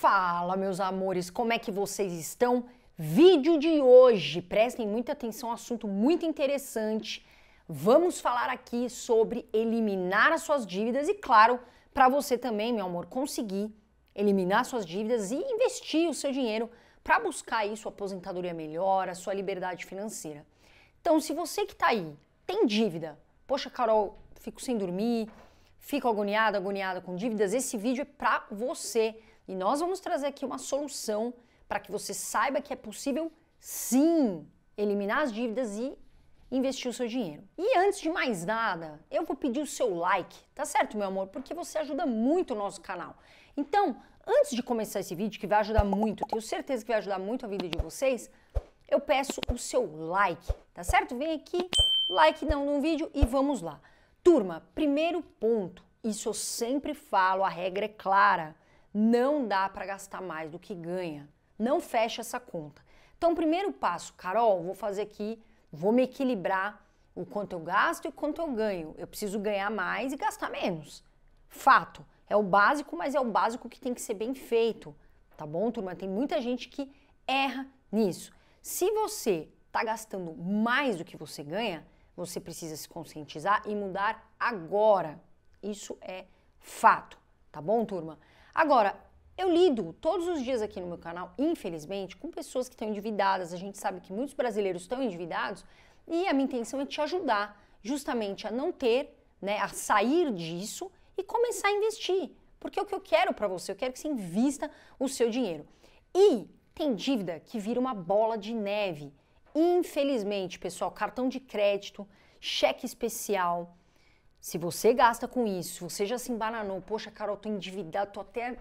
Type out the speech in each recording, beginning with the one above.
Fala, meus amores, como é que vocês estão? Vídeo de hoje, prestem muita atenção, assunto muito interessante. Vamos falar aqui sobre eliminar as suas dívidas e, claro, para você também, meu amor, conseguir eliminar suas dívidas e investir o seu dinheiro para buscar aí sua aposentadoria melhor, a sua liberdade financeira. Então, se você que está aí tem dívida, poxa, Carol, fico sem dormir, fico agoniada, agoniada com dívidas, esse vídeo é para você e nós vamos trazer aqui uma solução para que você saiba que é possível, sim, eliminar as dívidas e investir o seu dinheiro. E antes de mais nada, eu vou pedir o seu like, tá certo, meu amor? Porque você ajuda muito o nosso canal. Então, antes de começar esse vídeo, que vai ajudar muito, tenho certeza que vai ajudar muito a vida de vocês, eu peço o seu like, tá certo? Vem aqui, like não no vídeo e vamos lá. Turma, primeiro ponto, isso eu sempre falo, a regra é clara. Não dá para gastar mais do que ganha. Não fecha essa conta. Então, primeiro passo, Carol, vou fazer aqui, vou me equilibrar o quanto eu gasto e quanto eu ganho. Eu preciso ganhar mais e gastar menos. Fato. É o básico, mas é o básico que tem que ser bem feito. Tá bom, turma? Tem muita gente que erra nisso. Se você está gastando mais do que você ganha, você precisa se conscientizar e mudar agora. Isso é fato, tá bom, turma? Agora, eu lido todos os dias aqui no meu canal, infelizmente, com pessoas que estão endividadas. A gente sabe que muitos brasileiros estão endividados e a minha intenção é te ajudar justamente a não ter, né, a sair disso e começar a investir. Porque é o que eu quero para você, eu quero que você invista o seu dinheiro. E tem dívida que vira uma bola de neve. Infelizmente, pessoal, cartão de crédito, cheque especial, se você gasta com isso, você já se embananou, poxa, Carol, tô endividado, tô até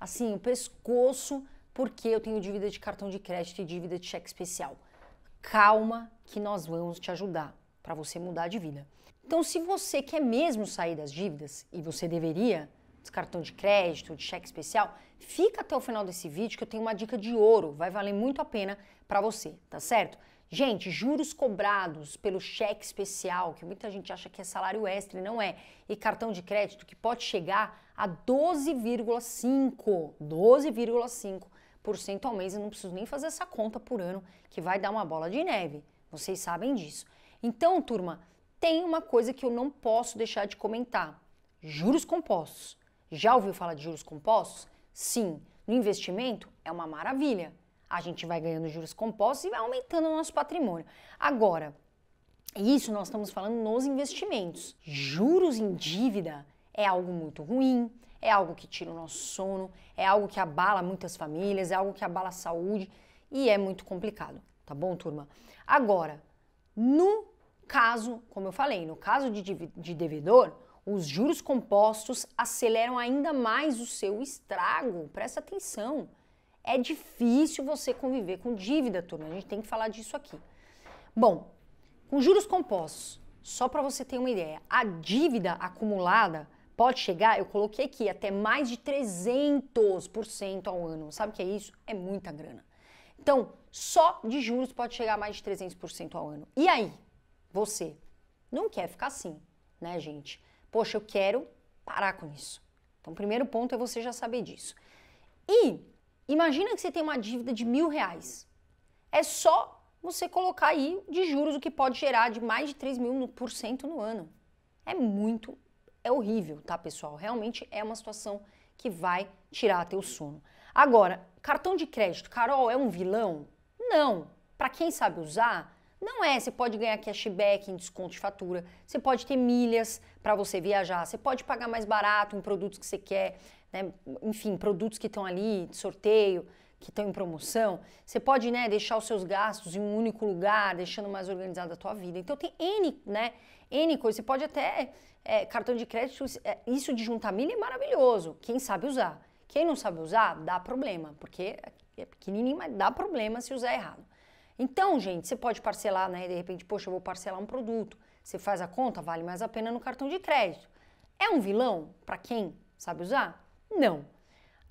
assim, o pescoço, porque eu tenho dívida de cartão de crédito e dívida de cheque especial. Calma que nós vamos te ajudar para você mudar de vida. Então, se você quer mesmo sair das dívidas e você deveria, de cartão de crédito, de cheque especial, fica até o final desse vídeo que eu tenho uma dica de ouro, vai valer muito a pena para você, tá certo? Gente, juros cobrados pelo cheque especial, que muita gente acha que é salário extra e não é, e cartão de crédito que pode chegar a 12,5, 12,5% ao mês, eu não preciso nem fazer essa conta por ano, que vai dar uma bola de neve. Vocês sabem disso. Então, turma, tem uma coisa que eu não posso deixar de comentar: juros compostos. Já ouviu falar de juros compostos? Sim, no investimento é uma maravilha a gente vai ganhando juros compostos e vai aumentando o nosso patrimônio. Agora, isso nós estamos falando nos investimentos. Juros em dívida é algo muito ruim, é algo que tira o nosso sono, é algo que abala muitas famílias, é algo que abala a saúde e é muito complicado, tá bom, turma? Agora, no caso, como eu falei, no caso de, de devedor, os juros compostos aceleram ainda mais o seu estrago. Presta atenção. É difícil você conviver com dívida, turma. A gente tem que falar disso aqui. Bom, com juros compostos, só para você ter uma ideia, a dívida acumulada pode chegar, eu coloquei aqui, até mais de 300% ao ano. Sabe o que é isso? É muita grana. Então, só de juros pode chegar a mais de 300% ao ano. E aí, você não quer ficar assim, né, gente? Poxa, eu quero parar com isso. Então, o primeiro ponto é você já saber disso. E Imagina que você tem uma dívida de mil reais. É só você colocar aí de juros, o que pode gerar de mais de 3 mil por cento no ano. É muito, é horrível, tá, pessoal? Realmente é uma situação que vai tirar teu sono. Agora, cartão de crédito, Carol, é um vilão? Não. Para quem sabe usar, não é, você pode ganhar cashback em desconto de fatura, você pode ter milhas para você viajar, você pode pagar mais barato em produtos que você quer, né? enfim, produtos que estão ali de sorteio, que estão em promoção. Você pode né, deixar os seus gastos em um único lugar, deixando mais organizada a tua vida. Então tem N, né? N coisas. Você pode até é, cartão de crédito, é, isso de juntar milha é maravilhoso. Quem sabe usar. Quem não sabe usar, dá problema, porque é, é pequenininho, mas dá problema se usar errado. Então, gente, você pode parcelar, né? De repente, poxa, eu vou parcelar um produto. Você faz a conta, vale mais a pena no cartão de crédito. É um vilão para quem sabe usar? Não.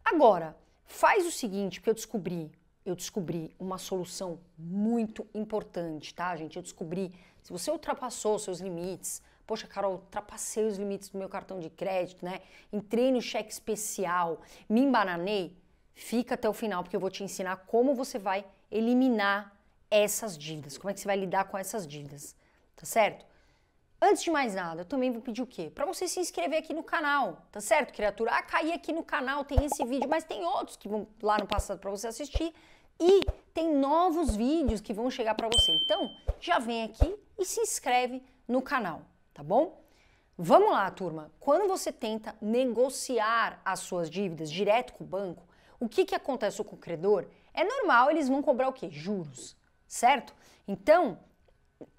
Agora, faz o seguinte, porque eu descobri, eu descobri uma solução muito importante, tá, gente? Eu descobri, se você ultrapassou seus limites, Poxa, Carol, ultrapassei os limites do meu cartão de crédito, né? Entrei no cheque especial, me embananei. Fica até o final, porque eu vou te ensinar como você vai eliminar essas dívidas? Como é que você vai lidar com essas dívidas? Tá certo? Antes de mais nada, eu também vou pedir o quê? Para você se inscrever aqui no canal, tá certo, criatura? Ah, caí aqui no canal, tem esse vídeo, mas tem outros que vão lá no passado para você assistir e tem novos vídeos que vão chegar para você. Então, já vem aqui e se inscreve no canal, tá bom? Vamos lá, turma. Quando você tenta negociar as suas dívidas direto com o banco, o que, que acontece com o credor? É normal, eles vão cobrar o quê? Juros certo? Então,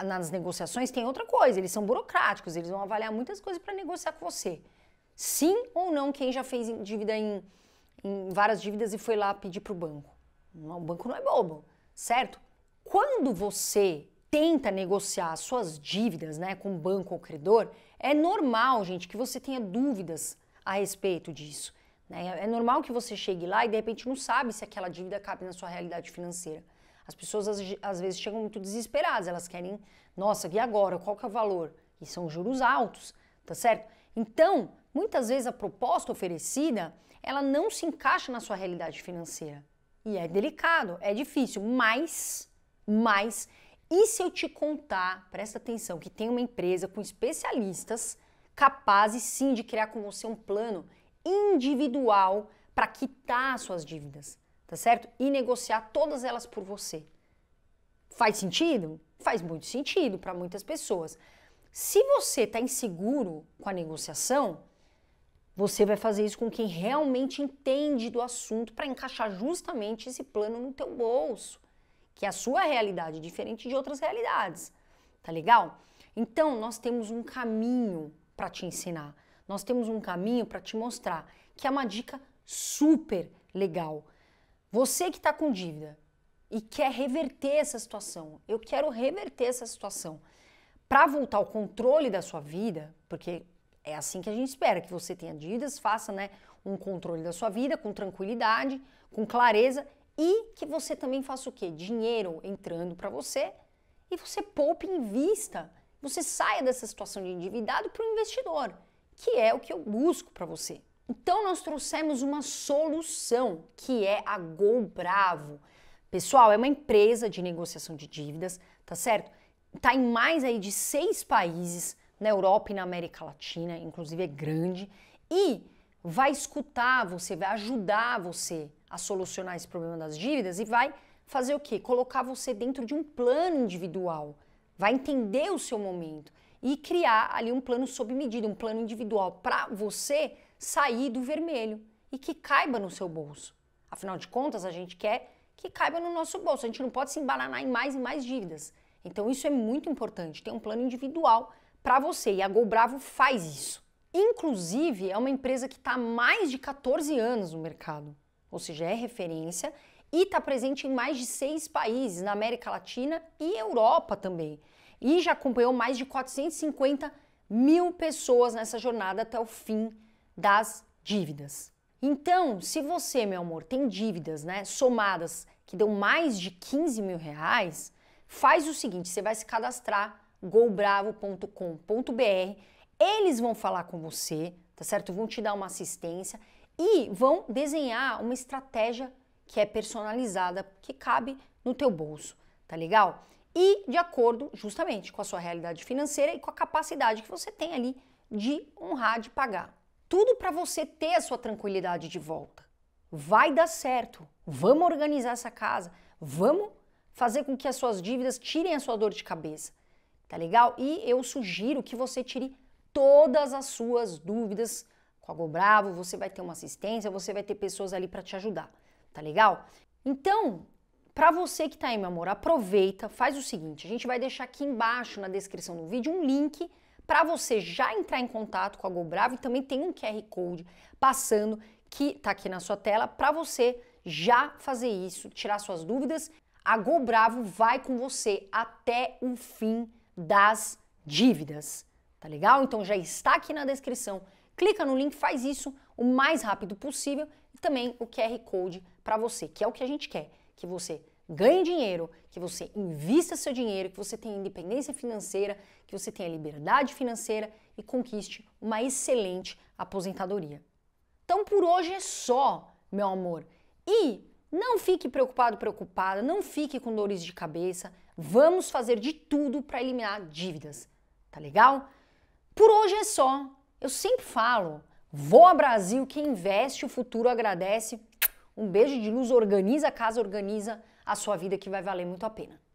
nas negociações tem outra coisa, eles são burocráticos, eles vão avaliar muitas coisas para negociar com você. Sim ou não quem já fez dívida em, em várias dívidas e foi lá pedir para o banco? O banco não é bobo, certo? Quando você tenta negociar suas dívidas né, com banco ou credor, é normal, gente, que você tenha dúvidas a respeito disso. Né? É normal que você chegue lá e de repente não sabe se aquela dívida cabe na sua realidade financeira. As pessoas às vezes chegam muito desesperadas, elas querem, nossa, e agora? Qual que é o valor? E são juros altos, tá certo? Então, muitas vezes a proposta oferecida, ela não se encaixa na sua realidade financeira. E é delicado, é difícil, mas, mas, e se eu te contar, presta atenção, que tem uma empresa com especialistas capazes sim de criar com você um plano individual para quitar suas dívidas tá certo? E negociar todas elas por você. Faz sentido? Faz muito sentido para muitas pessoas. Se você está inseguro com a negociação, você vai fazer isso com quem realmente entende do assunto para encaixar justamente esse plano no teu bolso, que é a sua realidade diferente de outras realidades. Tá legal? Então, nós temos um caminho para te ensinar. Nós temos um caminho para te mostrar, que é uma dica super legal você que está com dívida e quer reverter essa situação, eu quero reverter essa situação. Para voltar ao controle da sua vida, porque é assim que a gente espera que você tenha dívidas, faça né, um controle da sua vida com tranquilidade, com clareza e que você também faça o quê? Dinheiro entrando para você e você poupe em vista. Você saia dessa situação de endividado para o investidor, que é o que eu busco para você. Então nós trouxemos uma solução que é a Gol Bravo. Pessoal, é uma empresa de negociação de dívidas, tá certo? Tá em mais aí de seis países na Europa e na América Latina, inclusive é grande e vai escutar você, vai ajudar você a solucionar esse problema das dívidas e vai fazer o quê? Colocar você dentro de um plano individual, vai entender o seu momento e criar ali um plano sob medida, um plano individual para você sair do vermelho e que caiba no seu bolso. Afinal de contas, a gente quer que caiba no nosso bolso. A gente não pode se embananar em mais e mais dívidas. Então isso é muito importante, tem um plano individual para você e a Gol Bravo faz isso. Inclusive, é uma empresa que está há mais de 14 anos no mercado, ou seja, é referência e está presente em mais de seis países, na América Latina e Europa também. E já acompanhou mais de 450 mil pessoas nessa jornada até o fim das dívidas. Então, se você, meu amor, tem dívidas, né, somadas que dão mais de 15 mil reais, faz o seguinte: você vai se cadastrar golbravo.com.br, eles vão falar com você, tá certo? Vão te dar uma assistência e vão desenhar uma estratégia que é personalizada, que cabe no teu bolso, tá legal? E de acordo justamente com a sua realidade financeira e com a capacidade que você tem ali de honrar, de pagar tudo para você ter a sua tranquilidade de volta. Vai dar certo. Vamos organizar essa casa. Vamos fazer com que as suas dívidas tirem a sua dor de cabeça. Tá legal? E eu sugiro que você tire todas as suas dúvidas com a GoBravo, você vai ter uma assistência, você vai ter pessoas ali para te ajudar. Tá legal? Então, para você que está aí, meu amor, aproveita, faz o seguinte, a gente vai deixar aqui embaixo na descrição do vídeo um link para você já entrar em contato com a GoBravo, também tem um QR Code passando que está aqui na sua tela para você já fazer isso, tirar suas dúvidas. A GoBravo vai com você até o fim das dívidas, tá legal? Então já está aqui na descrição. Clica no link, faz isso o mais rápido possível e também o QR Code para você, que é o que a gente quer, que você ganhe dinheiro, que você invista seu dinheiro, que você tenha independência financeira, que você tenha liberdade financeira e conquiste uma excelente aposentadoria. Então por hoje é só, meu amor. E não fique preocupado, preocupada, não fique com dores de cabeça. Vamos fazer de tudo para eliminar dívidas, tá legal? Por hoje é só. Eu sempre falo, vou a Brasil, quem investe o futuro agradece. Um beijo de luz, organiza a casa, organiza a sua vida que vai valer muito a pena.